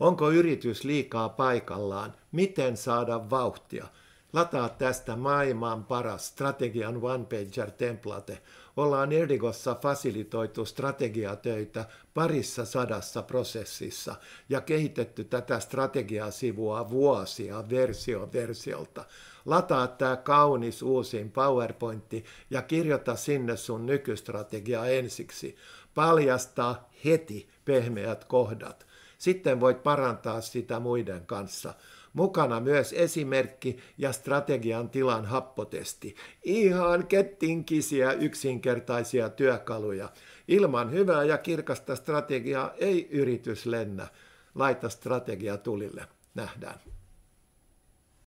Onko yritys liikaa paikallaan? Miten saada vauhtia? Lataa tästä maailman paras strategian One Pager template. Ollaan Erdigossa fasilitoitu strategiatöitä parissa sadassa prosessissa ja kehitetty tätä strategiasivua vuosia versio versiolta. Lataa tämä kaunis uusin PowerPointti ja kirjoita sinne sun nykystrategia ensiksi. Paljastaa heti pehmeät kohdat. Sitten voit parantaa sitä muiden kanssa. Mukana myös esimerkki ja strategian tilan happotesti. Ihan kettinkisiä yksinkertaisia työkaluja. Ilman hyvää ja kirkasta strategiaa ei yritys lennä. Laita strategia tulille. Nähdään.